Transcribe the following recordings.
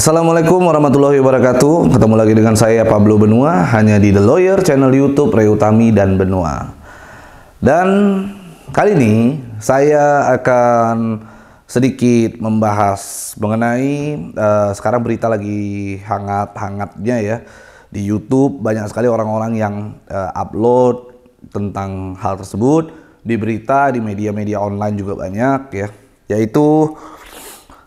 Assalamualaikum warahmatullahi wabarakatuh. Ketemu lagi dengan saya Pablo Benua hanya di The Lawyer channel YouTube Reutami dan Benua. Dan kali ini saya akan sedikit membahas mengenai uh, sekarang berita lagi hangat-hangatnya ya di YouTube banyak sekali orang-orang yang uh, upload tentang hal tersebut di berita di media-media online juga banyak ya yaitu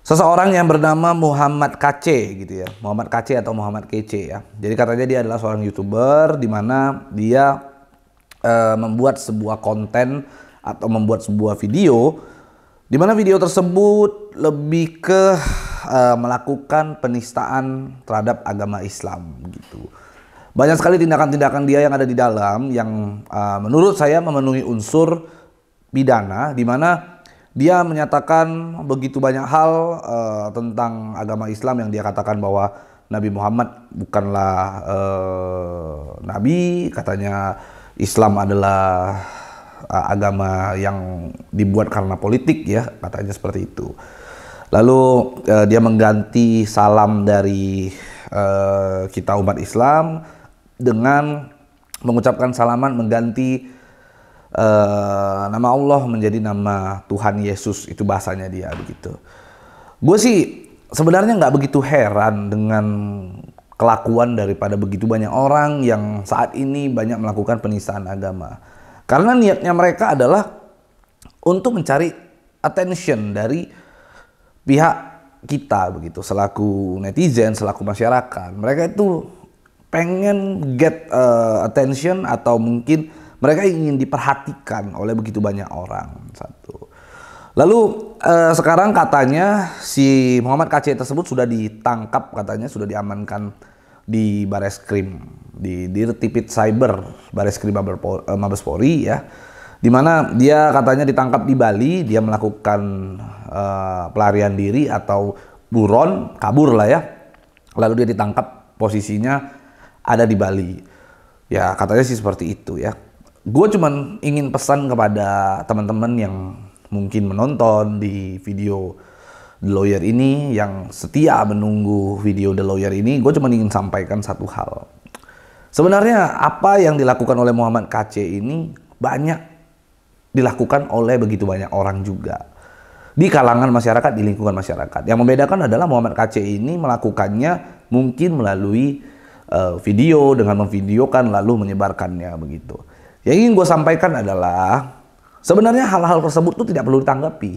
Seseorang yang bernama Muhammad KC gitu ya. Muhammad KC atau Muhammad Kece ya. Jadi katanya dia adalah seorang YouTuber di mana dia e, membuat sebuah konten atau membuat sebuah video di mana video tersebut lebih ke e, melakukan penistaan terhadap agama Islam gitu. Banyak sekali tindakan-tindakan dia yang ada di dalam yang e, menurut saya memenuhi unsur pidana di mana dia menyatakan begitu banyak hal uh, tentang agama Islam yang dia katakan bahwa Nabi Muhammad bukanlah uh, nabi, katanya Islam adalah uh, agama yang dibuat karena politik ya, katanya seperti itu. Lalu uh, dia mengganti salam dari uh, kita umat Islam dengan mengucapkan salaman mengganti uh, nama Allah menjadi nama Tuhan Yesus itu bahasanya dia begitu. Gue sih sebenarnya nggak begitu heran dengan kelakuan daripada begitu banyak orang yang saat ini banyak melakukan penistaan agama. Karena niatnya mereka adalah untuk mencari attention dari pihak kita begitu selaku netizen, selaku masyarakat. Mereka itu pengen get uh, attention atau mungkin mereka ingin diperhatikan oleh begitu banyak orang. Satu. Lalu eh, sekarang katanya si Muhammad KC tersebut sudah ditangkap katanya sudah diamankan di Bares Krim di Dirtipit Cyber Bares Krim eh, Mabes Polri ya di mana dia katanya ditangkap di Bali, dia melakukan uh, pelarian diri atau buron, kabur lah ya. Lalu dia ditangkap posisinya ada di Bali. Ya katanya sih seperti itu ya gue cuman ingin pesan kepada teman-teman yang mungkin menonton di video The Lawyer ini yang setia menunggu video The Lawyer ini, gue cuma ingin sampaikan satu hal. Sebenarnya apa yang dilakukan oleh Muhammad KC ini banyak dilakukan oleh begitu banyak orang juga di kalangan masyarakat, di lingkungan masyarakat. Yang membedakan adalah Muhammad KC ini melakukannya mungkin melalui eh, video dengan memvideokan lalu menyebarkannya begitu. Yang ingin gue sampaikan adalah sebenarnya hal-hal tersebut tuh tidak perlu ditanggapi.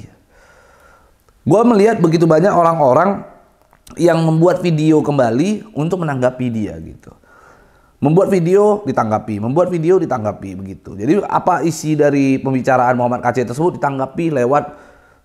Gue melihat begitu banyak orang-orang yang membuat video kembali untuk menanggapi dia gitu. Membuat video ditanggapi, membuat video ditanggapi begitu. Jadi apa isi dari pembicaraan Muhammad KC tersebut ditanggapi lewat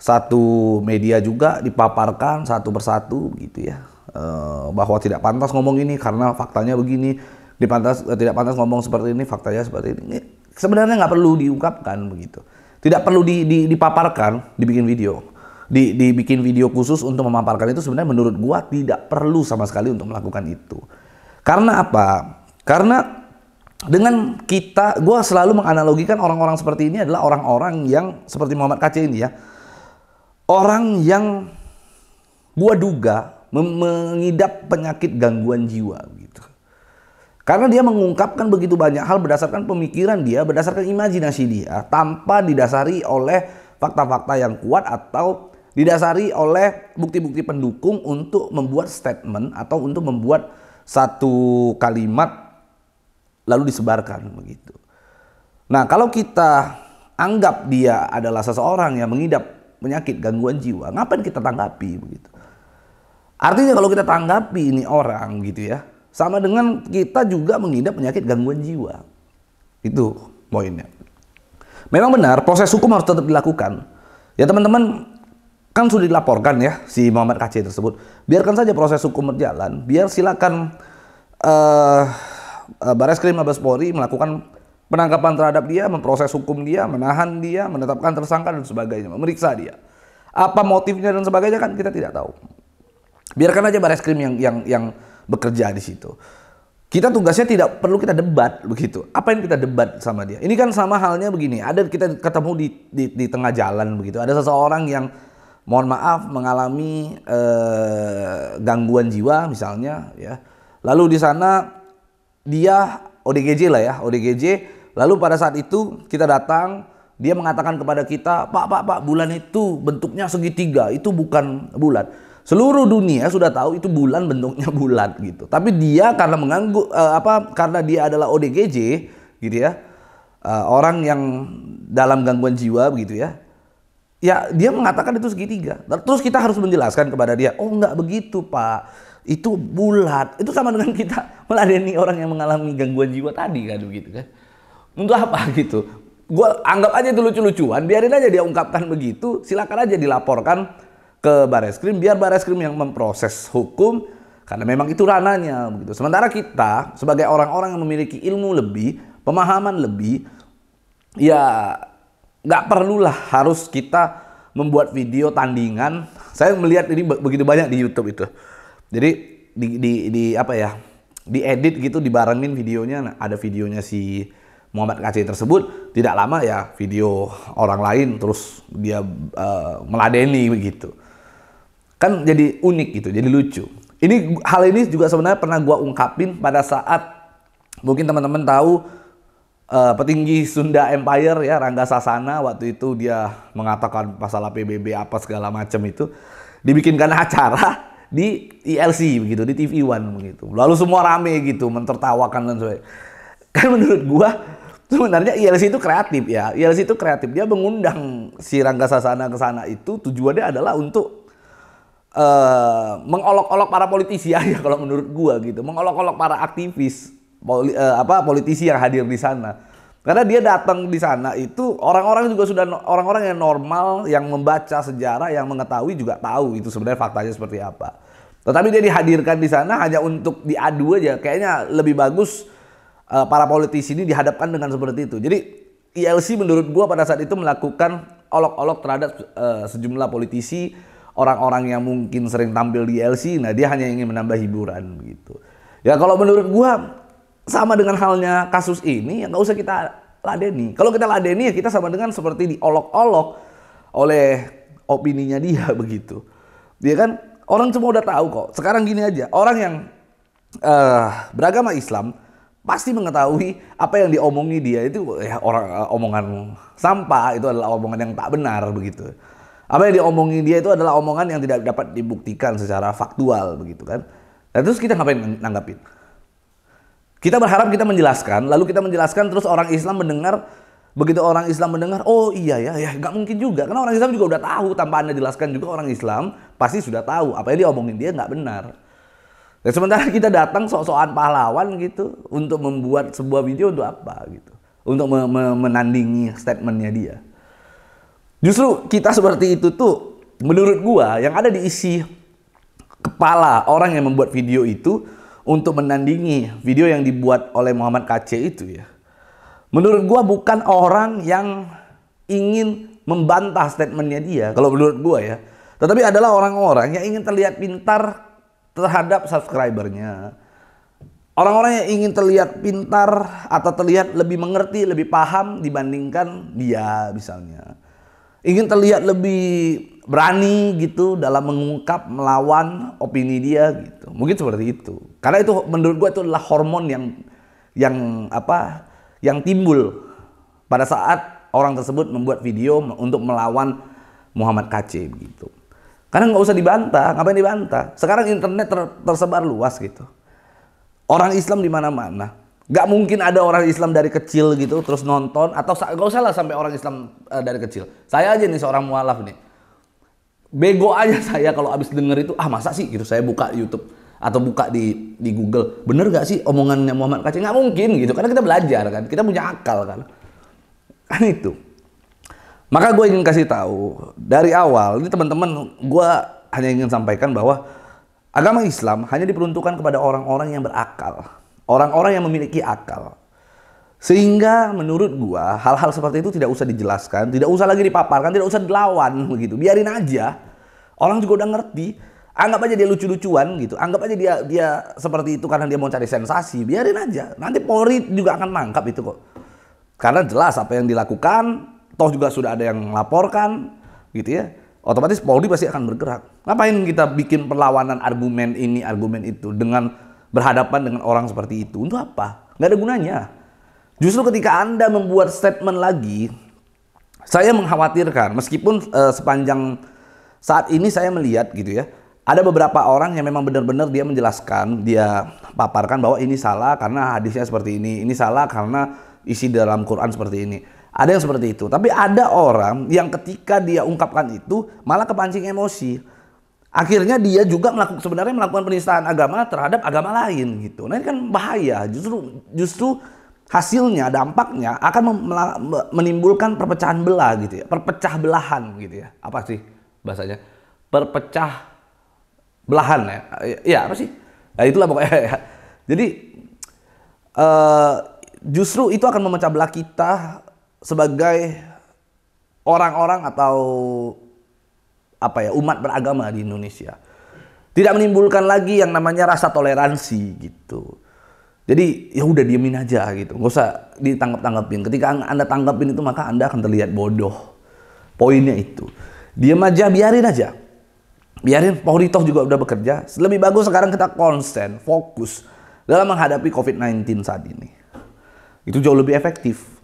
satu media juga dipaparkan satu persatu gitu ya. Eh, bahwa tidak pantas ngomong ini karena faktanya begini dipantas eh, tidak pantas ngomong seperti ini faktanya seperti ini sebenarnya nggak perlu diungkapkan begitu tidak perlu di, di, dipaparkan dibikin video di, dibikin video khusus untuk memaparkan itu sebenarnya menurut gua tidak perlu sama sekali untuk melakukan itu karena apa karena dengan kita gua selalu menganalogikan orang-orang seperti ini adalah orang-orang yang seperti Muhammad Kace ini ya orang yang gua duga mengidap penyakit gangguan jiwa karena dia mengungkapkan begitu banyak hal berdasarkan pemikiran dia, berdasarkan imajinasi dia, tanpa didasari oleh fakta-fakta yang kuat atau didasari oleh bukti-bukti pendukung untuk membuat statement atau untuk membuat satu kalimat lalu disebarkan begitu. Nah, kalau kita anggap dia adalah seseorang yang mengidap penyakit gangguan jiwa, ngapain kita tanggapi begitu? Artinya kalau kita tanggapi ini orang gitu ya, sama dengan kita juga mengidap penyakit gangguan jiwa. Itu poinnya. Memang benar, proses hukum harus tetap dilakukan. Ya teman-teman, kan sudah dilaporkan ya si Muhammad KC tersebut. Biarkan saja proses hukum berjalan. Biar silakan uh, Baris Krim Mabes Polri melakukan penangkapan terhadap dia, memproses hukum dia, menahan dia, menetapkan tersangka dan sebagainya, memeriksa dia. Apa motifnya dan sebagainya kan kita tidak tahu. Biarkan aja Baris Krim yang yang yang bekerja di situ. Kita tugasnya tidak perlu kita debat begitu. Apa yang kita debat sama dia? Ini kan sama halnya begini. Ada kita ketemu di di, di tengah jalan begitu. Ada seseorang yang mohon maaf mengalami eh, gangguan jiwa misalnya ya. Lalu di sana dia ODGJ lah ya, ODGJ. Lalu pada saat itu kita datang, dia mengatakan kepada kita, "Pak, Pak, Pak, bulan itu bentuknya segitiga, itu bukan bulan." Seluruh dunia sudah tahu itu bulan bentuknya bulat gitu. Tapi dia karena menganggu uh, eh, apa karena dia adalah ODGJ gitu ya. Uh, orang yang dalam gangguan jiwa begitu ya. Ya dia mengatakan itu segitiga. Terus kita harus menjelaskan kepada dia, "Oh, enggak begitu, Pak." Itu bulat. Itu sama dengan kita meladeni orang yang mengalami gangguan jiwa tadi kan begitu kan. Untuk apa gitu? Gue anggap aja itu lucu-lucuan, biarin aja dia ungkapkan begitu, silakan aja dilaporkan ke baris krim biar baris krim yang memproses hukum karena memang itu rananya begitu. Sementara kita sebagai orang-orang yang memiliki ilmu lebih, pemahaman lebih, ya nggak perlulah harus kita membuat video tandingan. Saya melihat ini begitu banyak di YouTube itu. Jadi di, di, di apa ya? diedit gitu dibarengin videonya nah, ada videonya si Muhammad KC tersebut tidak lama ya video orang lain terus dia uh, meladeni begitu kan jadi unik gitu, jadi lucu. Ini hal ini juga sebenarnya pernah gua ungkapin pada saat mungkin teman-teman tahu uh, petinggi Sunda Empire ya Rangga Sasana waktu itu dia mengatakan masalah PBB apa segala macam itu dibikinkan acara di ILC begitu di TV One begitu. Lalu semua rame gitu mentertawakan dan sebagainya. Kan menurut gua sebenarnya ILC itu kreatif ya. ILC itu kreatif. Dia mengundang si Rangga Sasana ke sana itu tujuannya adalah untuk uh, mengolok-olok para politisi aja kalau menurut gua gitu, mengolok-olok para aktivis poli, uh, apa politisi yang hadir di sana. Karena dia datang di sana itu orang-orang juga sudah orang-orang yang normal yang membaca sejarah yang mengetahui juga tahu itu sebenarnya faktanya seperti apa. Tetapi dia dihadirkan di sana hanya untuk diadu aja. Kayaknya lebih bagus uh, para politisi ini dihadapkan dengan seperti itu. Jadi ILC e menurut gua pada saat itu melakukan olok-olok terhadap uh, sejumlah politisi orang-orang yang mungkin sering tampil di LC, nah dia hanya ingin menambah hiburan gitu. Ya kalau menurut gua sama dengan halnya kasus ini ya nggak usah kita ladeni. Kalau kita ladeni ya kita sama dengan seperti diolok-olok oleh opininya dia begitu. Dia ya kan orang semua udah tahu kok. Sekarang gini aja, orang yang uh, beragama Islam pasti mengetahui apa yang diomongi dia itu ya orang uh, omongan sampah itu adalah omongan yang tak benar begitu apa yang diomongin dia itu adalah omongan yang tidak dapat dibuktikan secara faktual begitu kan. Dan nah, terus kita ngapain nanggapin? Kita berharap kita menjelaskan, lalu kita menjelaskan terus orang Islam mendengar begitu orang Islam mendengar, oh iya ya, ya nggak mungkin juga karena orang Islam juga udah tahu tanpa anda jelaskan juga orang Islam pasti sudah tahu apa yang diomongin dia nggak benar. Dan nah, sementara kita datang sok-sokan pahlawan gitu untuk membuat sebuah video untuk apa gitu, untuk menandingi statementnya dia. Justru kita seperti itu tuh menurut gua yang ada diisi kepala orang yang membuat video itu untuk menandingi video yang dibuat oleh Muhammad KC itu ya. Menurut gua bukan orang yang ingin membantah statementnya dia kalau menurut gua ya. Tetapi adalah orang-orang yang ingin terlihat pintar terhadap subscribernya. Orang-orang yang ingin terlihat pintar atau terlihat lebih mengerti, lebih paham dibandingkan dia misalnya ingin terlihat lebih berani gitu dalam mengungkap melawan opini dia gitu. Mungkin seperti itu. Karena itu menurut gue itu adalah hormon yang yang apa yang timbul pada saat orang tersebut membuat video untuk melawan Muhammad KC gitu Karena nggak usah dibantah, ngapain dibantah? Sekarang internet ter tersebar luas gitu. Orang Islam di mana-mana. Gak mungkin ada orang Islam dari kecil gitu terus nonton atau gak usah lah sampai orang Islam uh, dari kecil. Saya aja nih seorang mualaf nih. Bego aja saya kalau abis denger itu ah masa sih gitu saya buka YouTube atau buka di di Google. Bener gak sih omongannya Muhammad Kacik? Gak mungkin gitu karena kita belajar kan. Kita punya akal kan. Kan itu. Maka gue ingin kasih tahu dari awal ini teman-teman gue hanya ingin sampaikan bahwa agama Islam hanya diperuntukkan kepada orang-orang yang berakal Orang-orang yang memiliki akal. Sehingga menurut gua hal-hal seperti itu tidak usah dijelaskan, tidak usah lagi dipaparkan, tidak usah dilawan begitu. Biarin aja. Orang juga udah ngerti. Anggap aja dia lucu-lucuan gitu. Anggap aja dia dia seperti itu karena dia mau cari sensasi. Biarin aja. Nanti Polri juga akan mangkap itu kok. Karena jelas apa yang dilakukan, toh juga sudah ada yang melaporkan gitu ya otomatis Polri pasti akan bergerak. Ngapain kita bikin perlawanan argumen ini, argumen itu dengan berhadapan dengan orang seperti itu. Untuk apa? Nggak ada gunanya. Justru ketika Anda membuat statement lagi, saya mengkhawatirkan, meskipun uh, sepanjang saat ini saya melihat gitu ya, ada beberapa orang yang memang benar-benar dia menjelaskan, dia paparkan bahwa ini salah karena hadisnya seperti ini, ini salah karena isi dalam Quran seperti ini. Ada yang seperti itu, tapi ada orang yang ketika dia ungkapkan itu malah kepancing emosi akhirnya dia juga melakukan sebenarnya melakukan penistaan agama terhadap agama lain gitu. Nah ini kan bahaya. Justru justru hasilnya dampaknya akan menimbulkan perpecahan belah gitu ya, perpecah belahan gitu ya. Apa sih bahasanya? Perpecah belahan ya. Ya apa sih? Nah, itulah pokoknya. Ya. Jadi uh, justru itu akan memecah belah kita sebagai orang-orang atau apa ya umat beragama di Indonesia. Tidak menimbulkan lagi yang namanya rasa toleransi gitu. Jadi ya udah diemin aja gitu, nggak usah ditanggap-tanggapin. Ketika anda tanggapin itu maka anda akan terlihat bodoh. Poinnya itu, diam aja, biarin aja. Biarin Politoh juga udah bekerja. Lebih bagus sekarang kita konsen, fokus dalam menghadapi COVID-19 saat ini. Itu jauh lebih efektif.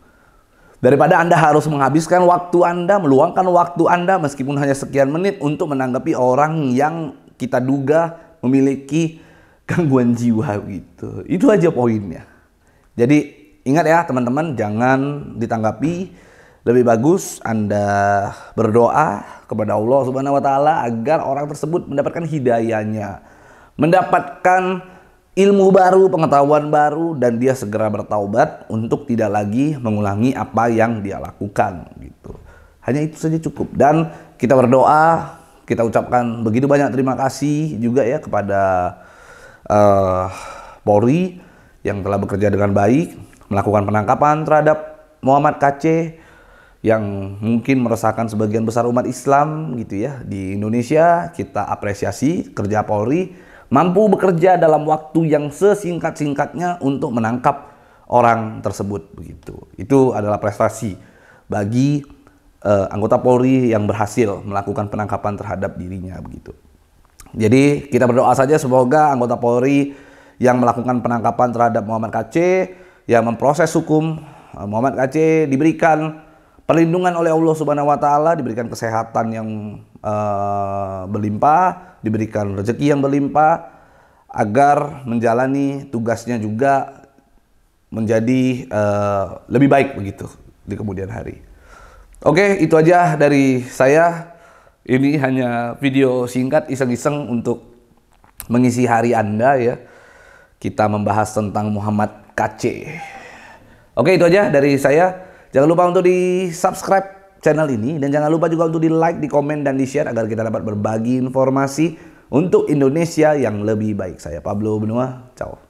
Daripada Anda harus menghabiskan waktu Anda, meluangkan waktu Anda meskipun hanya sekian menit untuk menanggapi orang yang kita duga memiliki gangguan jiwa gitu. Itu aja poinnya. Jadi ingat ya teman-teman, jangan ditanggapi. Lebih bagus Anda berdoa kepada Allah Subhanahu wa taala agar orang tersebut mendapatkan hidayahnya, mendapatkan ilmu baru, pengetahuan baru, dan dia segera bertaubat untuk tidak lagi mengulangi apa yang dia lakukan. Gitu. Hanya itu saja cukup. Dan kita berdoa, kita ucapkan begitu banyak terima kasih juga ya kepada uh, Polri yang telah bekerja dengan baik, melakukan penangkapan terhadap Muhammad KC yang mungkin meresahkan sebagian besar umat Islam gitu ya di Indonesia. Kita apresiasi kerja Polri mampu bekerja dalam waktu yang sesingkat-singkatnya untuk menangkap orang tersebut begitu. Itu adalah prestasi bagi uh, anggota Polri yang berhasil melakukan penangkapan terhadap dirinya begitu. Jadi kita berdoa saja semoga anggota Polri yang melakukan penangkapan terhadap Muhammad KC yang memproses hukum eh, Muhammad KC diberikan Perlindungan oleh Allah Subhanahu wa taala diberikan kesehatan yang uh, berlimpah, diberikan rezeki yang berlimpah agar menjalani tugasnya juga menjadi uh, lebih baik begitu di kemudian hari. Oke, itu aja dari saya. Ini hanya video singkat iseng-iseng untuk mengisi hari Anda ya. Kita membahas tentang Muhammad KC. Oke, itu aja dari saya. Jangan lupa untuk di subscribe channel ini dan jangan lupa juga untuk di like, di komen dan di share agar kita dapat berbagi informasi untuk Indonesia yang lebih baik. Saya Pablo Benua, ciao.